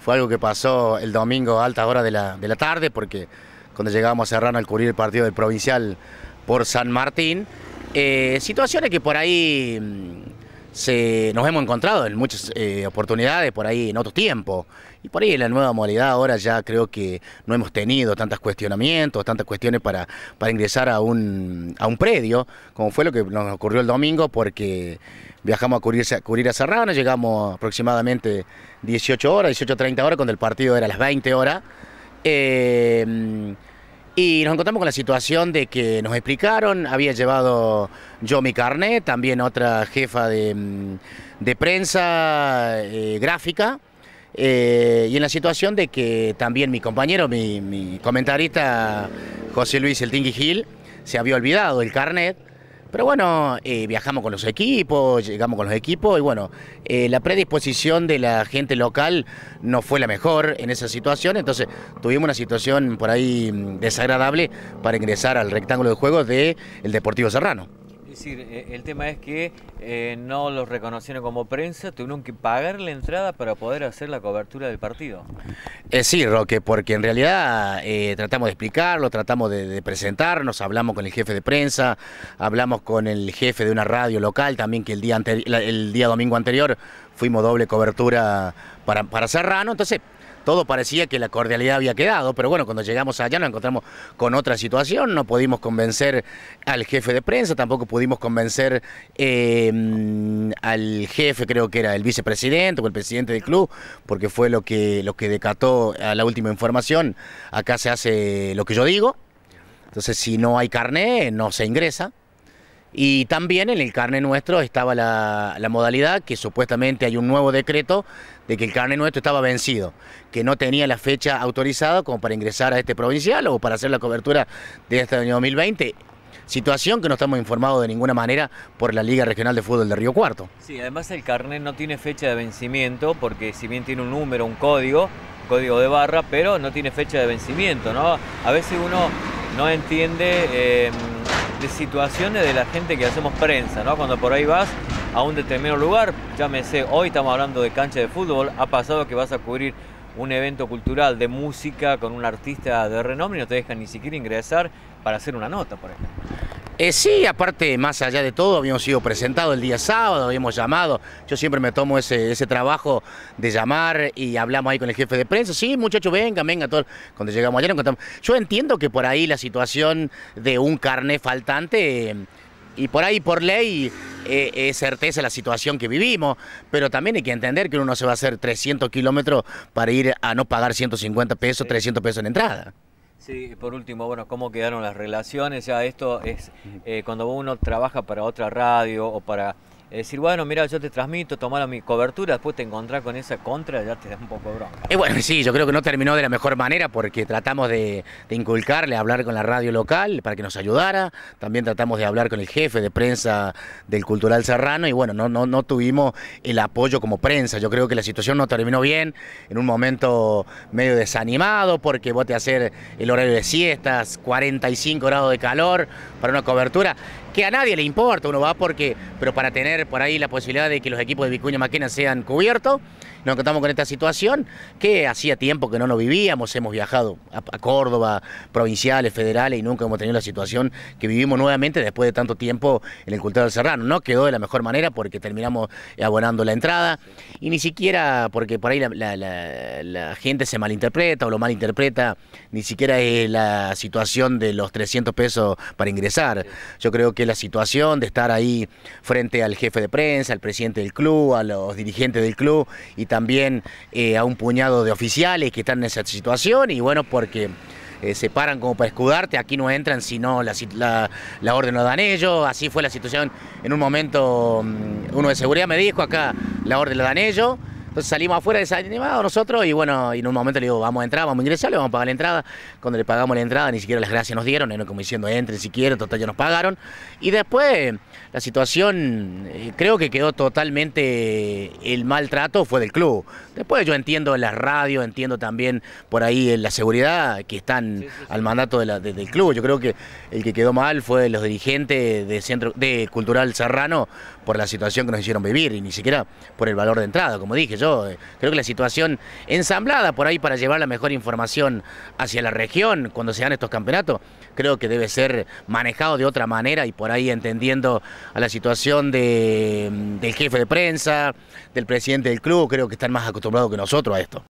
Fue algo que pasó el domingo a altas horas de la, tarde, porque cuando llegábamos a Serrano al cubrir el partido del Provincial por San Martín, eh, situaciones que por ahí mm, se, nos hemos encontrado en muchas eh, oportunidades por ahí en otro tiempo. Y por ahí en la nueva modalidad ahora ya creo que no hemos tenido tantos cuestionamientos, tantas cuestiones para, para ingresar a un, predio, como fue lo que nos ocurrió el domingo, porque viajamos a cubrir, a, cubrir a Serrano, llegamos aproximadamente 18 horas, 18.30 horas, cuando el partido era a las 20 horas. Eh, y nos encontramos con la situación de que nos explicaron, había llevado yo mi carnet, también otra jefa de, mm, prensa eh, gráfica, eh, y en la situación de que también mi compañero, mi, comentarista José Luis El Tingui Gil, se había olvidado el carnet, pero bueno, eh, viajamos con los equipos, llegamos con los equipos y bueno, eh, la predisposición de la gente local no fue la mejor en esa situación, entonces tuvimos una situación por ahí mm, desagradable para ingresar al rectángulo de juego del el Deportivo Serrano. Es decir, eh, el tema es que eh, no los reconocieron como prensa, tuvieron que pagar la entrada para poder hacer la cobertura del partido. es eh, sí, Roque, porque en realidad tratamos de explicarlo, tratamos de, presentarnos, hablamos con el jefe de prensa, hablamos con el jefe de una radio local también que el día, el día domingo anterior fuimos doble cobertura para, para Serrano, entonces todo parecía que la cordialidad había quedado, pero bueno, cuando llegamos allá nos encontramos con otra situación, no pudimos convencer al jefe de prensa, tampoco pudimos convencer eh, al jefe, creo que era el vicepresidente o el presidente del club, porque fue lo que, lo que decató a la última información, acá se hace lo que yo digo, entonces si no hay carné no se ingresa. Y también en el carne nuestro estaba la, modalidad que supuestamente hay un nuevo decreto de que el carne nuestro estaba vencido, que no tenía la fecha autorizada como para ingresar a este provincial o para hacer la cobertura de este año 2020. Situación que no estamos informados de ninguna manera por la Liga Regional de Fútbol de Río Cuarto. Sí, además el carnet no tiene fecha de vencimiento porque si bien tiene un número, un código, código de barra, pero no tiene fecha de vencimiento, ¿no? A veces uno no entiende... Eh, de situaciones de la gente que hacemos prensa, ¿no? Cuando por ahí vas a un determinado lugar, llámese, hoy estamos hablando de cancha de fútbol, ha pasado que vas a cubrir un evento cultural de música con un artista de renombre y no te dejan ni siquiera ingresar para hacer una nota, por ejemplo. Eh, sí, aparte, más allá de todo, habíamos sido presentados el día sábado, habíamos llamado. Yo siempre me tomo ese, ese trabajo de llamar y hablamos ahí con el jefe de prensa. Sí, muchachos, vengan, vengan. Todo. Cuando llegamos ayer, Yo entiendo que por ahí la situación de un carné faltante. y por ahí, por ley, eh, es certeza la situación que vivimos, pero también hay que entender que uno se va a hacer 300 kilómetros para ir a no pagar 150 pesos, 300 pesos en entrada. Sí, por último, bueno, ¿cómo quedaron las relaciones? Ya esto es eh, cuando uno trabaja para otra radio o para es decir, bueno, mira, yo te transmito, tomar mi cobertura, después te encontrás con esa contra, ya te da un poco de bronca. Y bueno, sí, yo creo que no terminó de la mejor manera porque tratamos de, de, inculcarle, hablar con la radio local para que nos ayudara, también tratamos de hablar con el jefe de prensa del Cultural Serrano y bueno, no, no, no tuvimos el apoyo como prensa, yo creo que la situación no terminó bien, en un momento medio desanimado porque vos te hacer el horario de siestas, 45 grados de calor para una cobertura que a nadie le importa, uno va porque, pero para tener por ahí la posibilidad de que los equipos de Vicuña Maquena sean cubiertos. Nos encontramos con esta situación que hacía tiempo que no lo vivíamos, hemos viajado a, Córdoba, provinciales, federales y nunca hemos tenido la situación que vivimos nuevamente después de tanto tiempo en el Cultural Serrano. No quedó de la mejor manera porque terminamos abonando la entrada y ni siquiera porque por ahí la, gente se malinterpreta o lo malinterpreta, ni siquiera es la situación de los 300 pesos para ingresar. Yo creo que la situación de estar ahí frente al jefe jefe de prensa, al presidente del club, a los dirigentes del club y también eh, a un puñado de oficiales que están en esa situación y bueno, porque... Eh, se paran como para escudarte, aquí no entran sino la, la, orden lo dan ellos, así fue la situación en un momento, mm, uno de seguridad me dijo, acá la orden la dan ellos, entonces salimos afuera desanimados nosotros y bueno, en un momento le digo, vamos a entrar, vamos a ingresar, le vamos a pagar la entrada. Cuando le pagamos la entrada, ni siquiera las gracias nos dieron, como diciendo, entren si quieren, total ya nos pagaron. Y después la situación, eh, creo que quedó totalmente, el maltrato fue del club. Después yo entiendo en las radios, entiendo también por ahí en eh, la seguridad que están al mandato del club. Yo creo que el que quedó mal fue los dirigentes de Centro de Cultural Serrano por la situación que nos hicieron vivir y ni siquiera por el valor de entrada, como dije yo. Eh, creo que la situación ensamblada por ahí para llevar la mejor información hacia la región cuando se dan estos campeonatos, creo que debe ser manejado de otra manera y por ahí entendiendo a la situación del jefe de prensa, del presidente del club, creo que están más acostumbrados que nosotros a esto.